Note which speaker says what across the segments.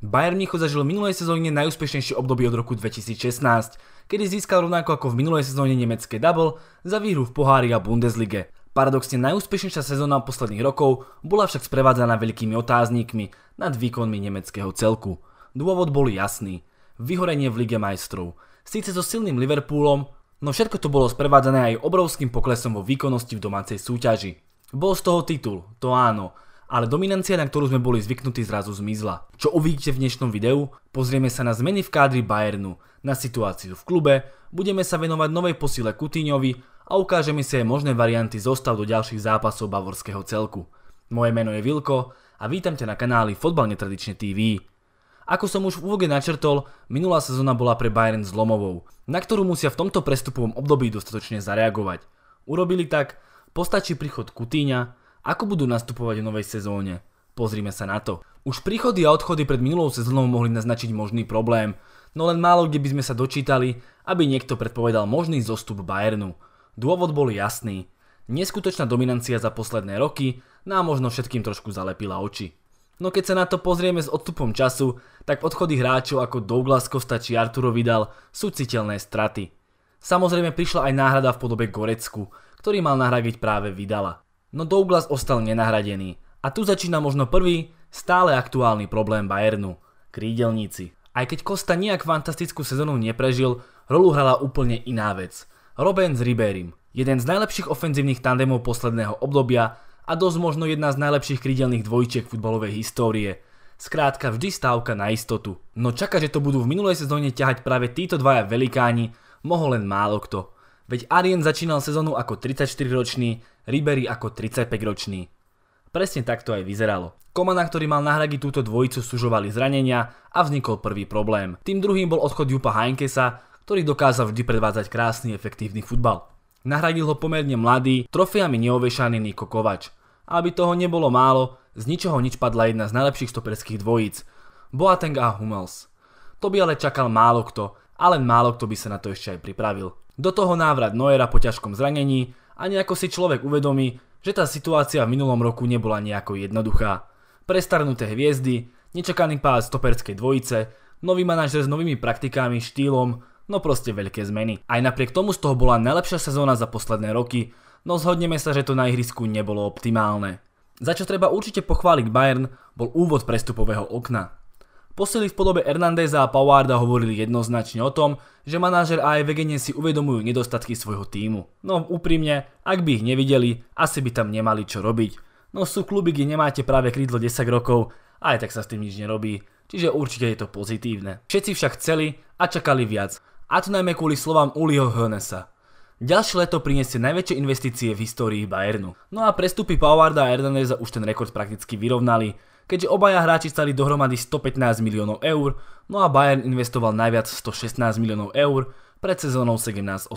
Speaker 1: Bayern Mnichov zažil v minulej sezóne najúspešnejšie obdobie od roku 2016, kedy získal rovnako ako v minulej sezóne nemecké double za výhru v pohári a Bundeslige. Paradoxne najúspešnejšia sezóna posledných rokov bola však sprevádzaná veľkými otáznikmi nad výkonmi nemeckého celku. Dôvod bol jasný. Vyhorenie v Lige majstrov. Síce so silným Liverpoolom, no všetko to bolo sprevádzané aj obrovským poklesom vo výkonnosti v domácej súťaži. Bol z toho titul, to áno, ale dominancia, na ktorú sme boli zvyknutí, zrazu zmizla. Čo uvidíte v dnešnom videu? Pozrieme sa na zmeny v kádri Bayernu, na situáciu v klube, budeme sa venovať novej posile Kutíňovi a ukážeme si aj možné varianty zostav do ďalších zápasov bavorského celku. Moje meno je Vilko a vítam ťa na kanáli Fotbal netradične TV. Ako som už v úvode načrtol, minulá sezóna bola pre Bayern zlomovou, na ktorú musia v tomto prestupovom období dostatočne zareagovať. Urobili tak, postačí príchod Kutíňa, ako budú nastupovať v novej sezóne? Pozrime sa na to. Už príchody a odchody pred minulou sezónou mohli naznačiť možný problém, no len málo kde by sme sa dočítali, aby niekto predpovedal možný zostup Bayernu. Dôvod bol jasný. Neskutočná dominancia za posledné roky nám možno všetkým trošku zalepila oči. No keď sa na to pozrieme s odstupom času, tak odchody hráčov ako Douglas Costa či Arturo Vidal sú citeľné straty. Samozrejme prišla aj náhrada v podobe Gorecku, ktorý mal nahradiť práve Vidala no Douglas ostal nenahradený. A tu začína možno prvý, stále aktuálny problém Bayernu – krídelníci. Aj keď Kosta nejak fantastickú sezónu neprežil, rolu hrala úplne iná vec. Robin s Riberim, jeden z najlepších ofenzívnych tandemov posledného obdobia a dosť možno jedna z najlepších krídelných dvojčiek futbalovej histórie – Skrátka vždy stávka na istotu. No čaká, že to budú v minulej sezóne ťahať práve títo dvaja velikáni, mohol len málo kto. Veď Arjen začínal sezónu ako 34-ročný, Ribery ako 35-ročný. Presne takto aj vyzeralo. Komana, ktorý mal nahradiť túto dvojicu, sužovali zranenia a vznikol prvý problém. Tým druhým bol odchod Jupa Heinkesa, ktorý dokázal vždy predvádzať krásny, efektívny futbal. Nahradil ho pomerne mladý, trofeami neovešaný Niko Kovač. Aby toho nebolo málo, z ničoho nič padla jedna z najlepších stoperských dvojíc, Boateng a Hummels. To by ale čakal málo kto, ale málo kto by sa na to ešte aj pripravil. Do toho návrat Noera po ťažkom zranení a nejako si človek uvedomí, že tá situácia v minulom roku nebola nejako jednoduchá. Prestarnuté hviezdy, nečakaný pád stoperskej dvojice, nový manažer s novými praktikami, štýlom, no proste veľké zmeny. Aj napriek tomu z toho bola najlepšia sezóna za posledné roky, no zhodneme sa, že to na ihrisku nebolo optimálne. Za čo treba určite pochváliť Bayern, bol úvod prestupového okna. Posily v podobe Hernandeza a Powarda hovorili jednoznačne o tom, že manažer a aj Vegenie si uvedomujú nedostatky svojho týmu. No úprimne, ak by ich nevideli, asi by tam nemali čo robiť. No sú kluby, kde nemáte práve krídlo 10 rokov, aj tak sa s tým nič nerobí, čiže určite je to pozitívne. Všetci však chceli a čakali viac, a to najmä kvôli slovám Uliho Hönesa. Ďalšie leto priniesie najväčšie investície v histórii Bayernu. No a prestupy Powarda a Hernandeza už ten rekord prakticky vyrovnali, keďže obaja hráči stali dohromady 115 miliónov eur, no a Bayern investoval najviac 116 miliónov eur pred sezónou 17-18.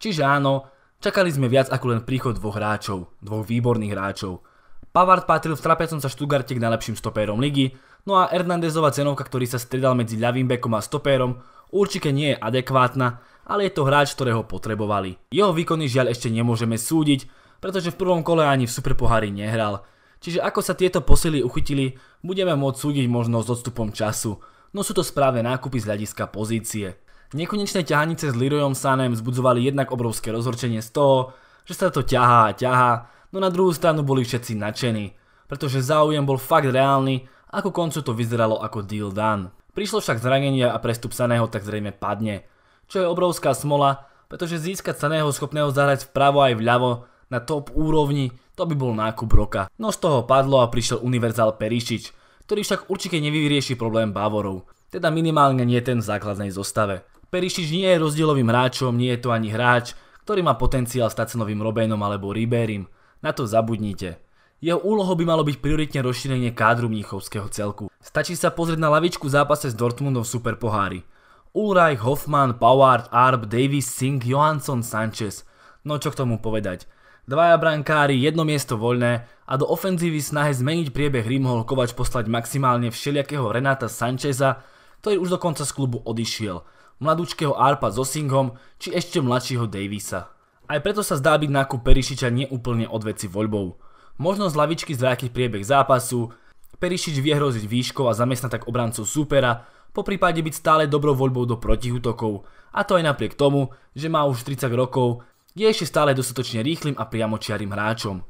Speaker 1: Čiže áno, čakali sme viac ako len príchod dvoch hráčov, dvoch výborných hráčov. Pavard patril v trapecom sa Štugarte k najlepším stopérom ligy, no a Hernandezova cenovka, ktorý sa stredal medzi ľavým bekom a stopérom, určite nie je adekvátna, ale je to hráč, ktorého potrebovali. Jeho výkony žiaľ ešte nemôžeme súdiť, pretože v prvom kole ani v Superpohári nehral, Čiže ako sa tieto posily uchytili, budeme môcť súdiť možno s odstupom času, no sú to správne nákupy z hľadiska pozície. Nekonečné ťahanice s Leroyom Sanem zbudzovali jednak obrovské rozhorčenie z toho, že sa to ťahá a ťahá, no na druhú stranu boli všetci nadšení, pretože záujem bol fakt reálny a ku koncu to vyzeralo ako deal done. Prišlo však zranenie a prestup Saného tak zrejme padne, čo je obrovská smola, pretože získať Saného schopného zahrať vpravo aj vľavo na top úrovni to by bol nákup roka. No z toho padlo a prišiel Univerzál Perišič, ktorý však určite nevyrieši problém Bavorov. Teda minimálne nie ten v základnej zostave. Perišič nie je rozdielovým hráčom, nie je to ani hráč, ktorý má potenciál stať sa novým Robénom alebo Ribérim. Na to zabudnite. Jeho úlohou by malo byť prioritne rozšírenie kádru mníchovského celku. Stačí sa pozrieť na lavičku zápase s Dortmundom v Superpohári. Ulreich, Hoffman, Poward, Arp, Davis, Singh, Johansson, Sanchez. No čo k tomu povedať dvaja brankári, jedno miesto voľné a do ofenzívy snahe zmeniť priebeh mohol Kovač poslať maximálne všelijakého Renata Sancheza, ktorý už dokonca z klubu odišiel, mladúčkého Arpa so Singom či ešte mladšieho Davisa. Aj preto sa zdá byť nákup Perišiča neúplne odveci voľbou. Možno z lavičky zvrátiť priebeh zápasu, Perišič vie hroziť výškou a zamestnať tak obrancu supera, po prípade byť stále dobrou voľbou do protihutokov, a to aj napriek tomu, že má už 30 rokov je ešte stále dostatočne rýchlým a priamočiarým hráčom.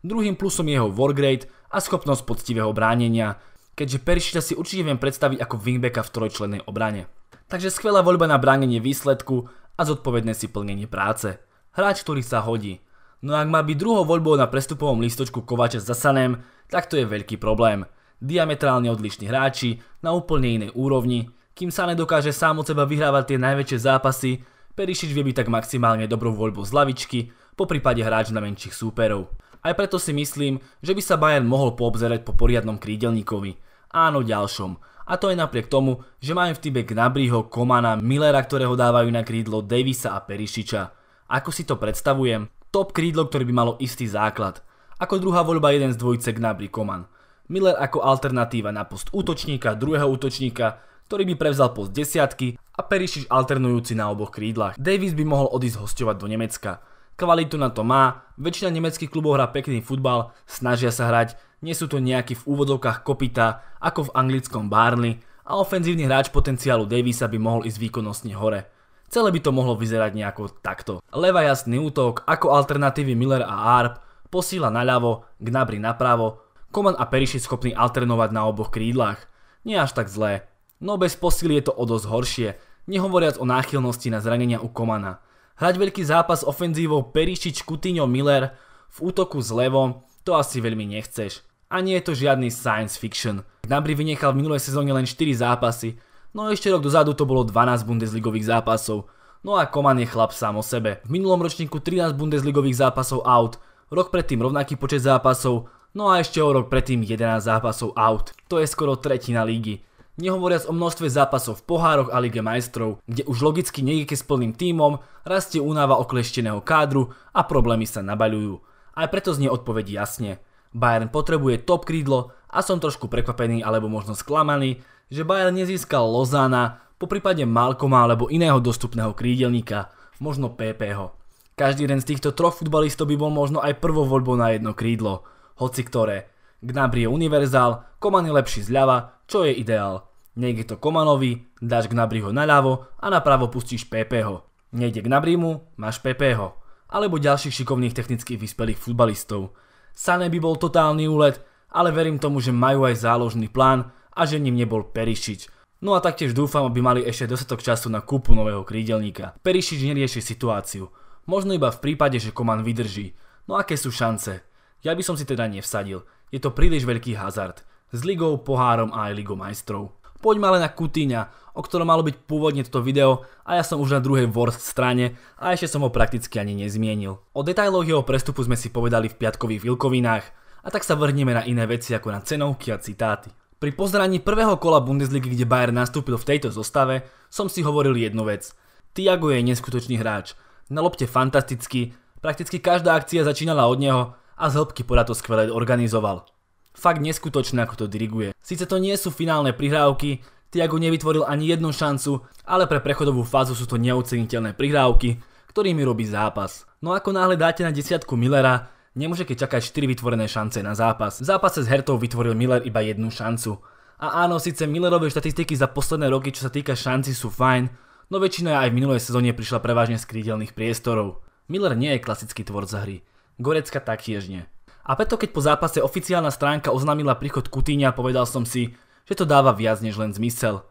Speaker 1: Druhým plusom je jeho wargrade a schopnosť poctivého bránenia, keďže Perišiča si určite viem predstaviť ako wingbacka v trojčlennej obrane. Takže skvelá voľba na bránenie výsledku a zodpovedné si plnenie práce. Hráč, ktorý sa hodí. No ak má byť druhou voľbou na prestupovom listočku Kovača s Zasanem, tak to je veľký problém. Diametrálne odlišní hráči na úplne inej úrovni, kým sa nedokáže sám od seba vyhrávať tie najväčšie zápasy, Perišič vie byť tak maximálne dobrou voľbou z lavičky, po prípade hráč na menších súperov. Aj preto si myslím, že by sa Bayern mohol poobzerať po poriadnom krídelníkovi. Áno, ďalšom. A to je napriek tomu, že majú v týbe Gnabryho, Komana, Millera, ktorého dávajú na krídlo Davisa a Perišiča. Ako si to predstavujem? Top krídlo, ktoré by malo istý základ. Ako druhá voľba jeden z dvojice Gnabry Koman. Miller ako alternatíva na post útočníka, druhého útočníka, ktorý by prevzal post desiatky a Perišič alternujúci na oboch krídlach. Davis by mohol odísť hostovať do Nemecka. Kvalitu na to má, väčšina nemeckých klubov hrá pekný futbal, snažia sa hrať, nie sú to nejakí v úvodovkách kopita, ako v anglickom Barnley a ofenzívny hráč potenciálu Davisa by mohol ísť výkonnostne hore. Celé by to mohlo vyzerať nejako takto. Leva jasný útok, ako alternatívy Miller a Arp, posíla naľavo, Gnabry napravo, Koman a Periši schopný alternovať na oboch krídlach. Nie až tak zlé, no bez posily je to o dosť horšie, nehovoriac o náchylnosti na zranenia u Komana. Hrať veľký zápas ofenzívou Perišič, Coutinho, Miller v útoku s levom, to asi veľmi nechceš. A nie je to žiadny science fiction. Gnabry vynechal v minulej sezóne len 4 zápasy, no ešte rok dozadu to bolo 12 Bundesligových zápasov. No a Koman je chlap sám o sebe. V minulom ročníku 13 Bundesligových zápasov out, rok predtým rovnaký počet zápasov, no a ešte o rok predtým 11 zápasov out. To je skoro tretina lígy. Nehovoriac o množstve zápasov v pohároch a Lige majstrov, kde už logicky nejde s plným tímom, rastie únava oklešteného kádru a problémy sa nabaľujú. Aj preto znie odpoveď jasne. Bayern potrebuje top krídlo a som trošku prekvapený alebo možno sklamaný, že Bayern nezískal Lozana, po prípade Malkoma alebo iného dostupného krídelníka, možno PPH. Každý jeden z týchto troch futbalistov by bol možno aj prvou voľbou na jedno krídlo, hoci ktoré. Gnabry je univerzál, Koman je lepší zľava, čo je ideál. Nejde to Komanovi, dáš Gnabryho naľavo a napravo pustíš Pepeho. Nejde Gnabrymu, máš Pepeho. Alebo ďalších šikovných technicky vyspelých futbalistov. Sané by bol totálny úlet, ale verím tomu, že majú aj záložný plán a že ním nebol Perišič. No a taktiež dúfam, aby mali ešte dostatok času na kúpu nového krídelníka. Perišič nerieši situáciu. Možno iba v prípade, že Koman vydrží. No aké sú šance? Ja by som si teda nevsadil. Je to príliš veľký hazard. S ligou, pohárom a aj ligou majstrov. Poďme ale na Kutíňa, o ktorom malo byť pôvodne toto video a ja som už na druhej worst strane a ešte som ho prakticky ani nezmienil. O detailoch jeho prestupu sme si povedali v piatkových vilkovinách a tak sa vrhneme na iné veci ako na cenovky a citáty. Pri pozeraní prvého kola Bundesligy, kde Bayern nastúpil v tejto zostave, som si hovoril jednu vec. Thiago je neskutočný hráč, na lopte fantastický, prakticky každá akcia začínala od neho a z hĺbky poda to skvele organizoval. Fakt neskutočné, ako to diriguje. Sice to nie sú finálne prihrávky, Tiago nevytvoril ani jednu šancu, ale pre prechodovú fázu sú to neoceniteľné prihrávky, ktorými robí zápas. No ako náhle dáte na desiatku Millera, nemôže keď čakať 4 vytvorené šance na zápas. V zápase s Hertou vytvoril Miller iba jednu šancu. A áno, síce Millerové štatistiky za posledné roky, čo sa týka šanci, sú fajn, no väčšina aj v minulej sezóne prišla prevažne z krídelných priestorov. Miller nie je klasický tvorca hry. Gorecka taktiež nie. A preto keď po zápase oficiálna stránka oznámila príchod Kutíňa, povedal som si, že to dáva viac než len zmysel.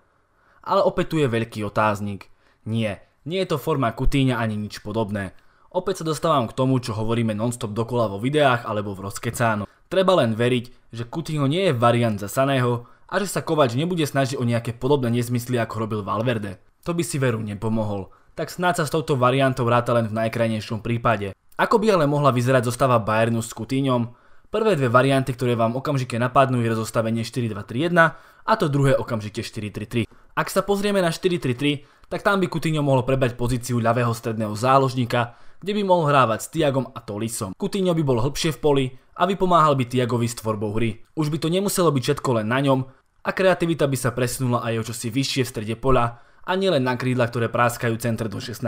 Speaker 1: Ale opäť tu je veľký otáznik. Nie, nie je to forma Kutíňa ani nič podobné. Opäť sa dostávam k tomu, čo hovoríme non stop dokola vo videách alebo v rozkecáno. Treba len veriť, že Kutíňo nie je variant za Saného a že sa Kovač nebude snažiť o nejaké podobné nezmysly ako robil Valverde. To by si veru nepomohol. Tak snáď sa s touto variantou ráta len v najkrajnejšom prípade. Ako by ale mohla vyzerať zostava Bayernu s Kutíňom? Prvé dve varianty, ktoré vám okamžite napadnú, je rozostavenie 4-2-3-1 a to druhé okamžite 4-3-3. Ak sa pozrieme na 4-3-3, tak tam by Kutíňo mohol prebrať pozíciu ľavého stredného záložníka, kde by mohol hrávať s Tiagom a Tolisom. Kutíňo by bol hĺbšie v poli a vypomáhal by Tiagovi s tvorbou hry. Už by to nemuselo byť všetko len na ňom a kreativita by sa presunula aj o čosi vyššie v strede pola a nielen na krídla, ktoré práskajú centr do 16.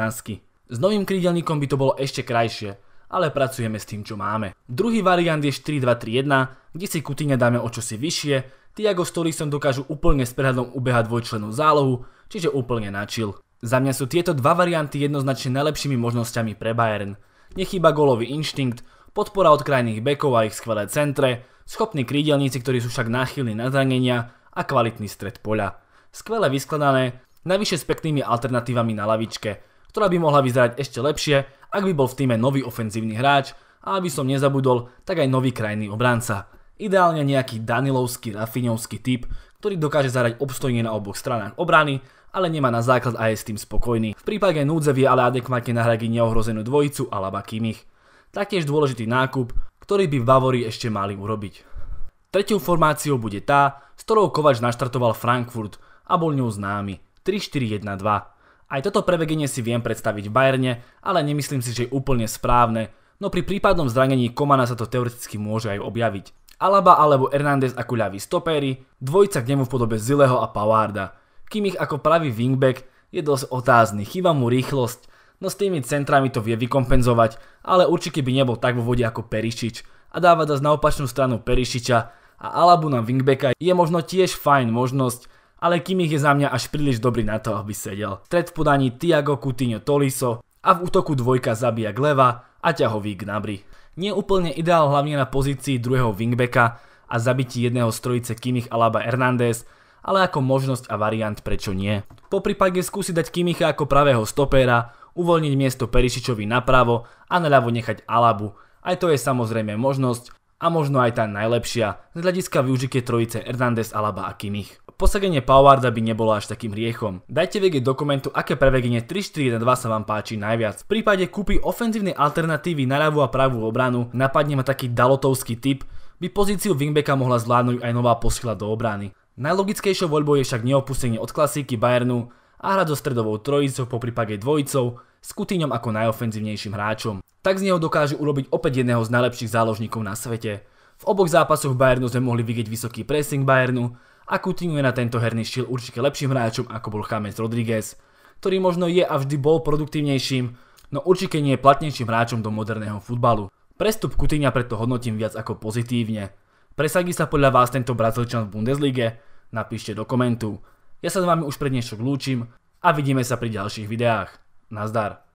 Speaker 1: S novým krídelníkom by to bolo ešte krajšie, ale pracujeme s tým, čo máme. Druhý variant je 4-2-3-1, kde si Kutíňa dáme o čosi vyššie, Tiago s Torisom dokážu úplne s prehľadom ubehať dvojčlenú zálohu, čiže úplne načil. Za mňa sú tieto dva varianty jednoznačne najlepšími možnosťami pre Bayern. Nechýba golový inštinkt, podpora od krajných bekov a ich skvelé centre, schopní krídelníci, ktorí sú však náchylní na zranenia a kvalitný stred poľa. Skvele vyskladané, najvyššie s peknými alternatívami na lavičke, ktorá by mohla vyzerať ešte lepšie, ak by bol v týme nový ofenzívny hráč a aby som nezabudol, tak aj nový krajný obranca. Ideálne nejaký Danilovský, Rafiňovský typ, ktorý dokáže zahrať obstojne na oboch stranách obrany, ale nemá na základ a je s tým spokojný. V prípade núdze vie ale adekvátne nahradiť neohrozenú dvojicu Alaba Kimich. Taktiež dôležitý nákup, ktorý by v ešte mali urobiť. Tretou formáciou bude tá, s ktorou Kovač naštartoval Frankfurt a bol ňou známy 3-4-1-2. Aj toto prebeginie si viem predstaviť v Bajerne, ale nemyslím si, že je úplne správne, no pri prípadnom zranení Komana sa to teoreticky môže aj objaviť. Alaba alebo Hernández ako ľavý stopéry, dvojica k nemu v podobe Zileho a Pawarda. Kim ich ako pravý wingback je dosť otázny, chýba mu rýchlosť, no s tými centrami to vie vykompenzovať, ale určite by nebol tak vo vode ako Perišič a dáva nás na opačnú stranu Perišiča a Alabu na wingbacka je možno tiež fajn možnosť, ale Kimich je za mňa až príliš dobrý na to, aby sedel. Stred v podaní Thiago Coutinho Toliso a v útoku dvojka zabíja Gleva a ťahový Gnabry. Nie úplne ideál hlavne na pozícii druhého wingbacka a zabití jedného z trojice Kimich Alaba Hernández, ale ako možnosť a variant prečo nie. Po prípade skúsiť dať Kimicha ako pravého stopéra, uvoľniť miesto Perišičovi napravo a naľavo nechať Alabu. Aj to je samozrejme možnosť a možno aj tá najlepšia z hľadiska využitie trojice Hernández, Alaba a Kimich. Posadenie Powerda by nebolo až takým hriechom. Dajte vedieť do komentu, aké prevedenie 3-4-1-2 sa vám páči najviac. V prípade kúpy ofenzívnej alternatívy na ľavú a pravú obranu napadne ma taký dalotovský typ, by pozíciu wingbacka mohla zvládnuť aj nová posila do obrany. Najlogickejšou voľbou je však neopustenie od klasíky Bayernu a hrať so stredovou trojicou po prípade dvojicou s Kutíňom ako najofenzívnejším hráčom. Tak z neho dokážu urobiť opäť jedného z najlepších záložníkov na svete. V oboch zápasoch Bayernu sme mohli vidieť vysoký pressing Bayernu a Coutinho je na tento herný štýl určite lepším hráčom ako bol James Rodriguez, ktorý možno je a vždy bol produktívnejším, no určite nie je platnejším hráčom do moderného futbalu. Prestup Coutinho preto hodnotím viac ako pozitívne. Presadí sa podľa vás tento Brazílčan v Bundeslige? Napíšte do komentu. Ja sa s vami už pred dnešok lúčim a vidíme sa pri ďalších videách. Nazdar.